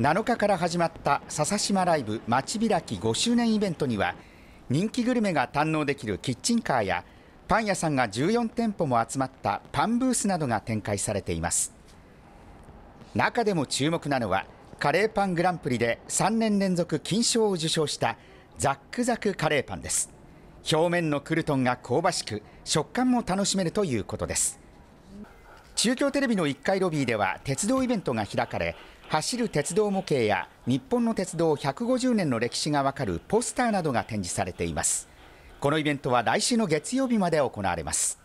7日から始まった笹島ライブ町開き5周年イベントには人気グルメが堪能できるキッチンカーやパン屋さんが14店舗も集まったパンブースなどが展開されています中でも注目なのはカレーパングランプリで3年連続金賞を受賞したザックザクカレーパンです表面のクルトンが香ばしく食感も楽しめるということです中京テレビの1階ロビーでは鉄道イベントが開かれ走る鉄道模型や日本の鉄道150年の歴史がわかるポスターなどが展示されていますこのイベントは来週の月曜日まで行われます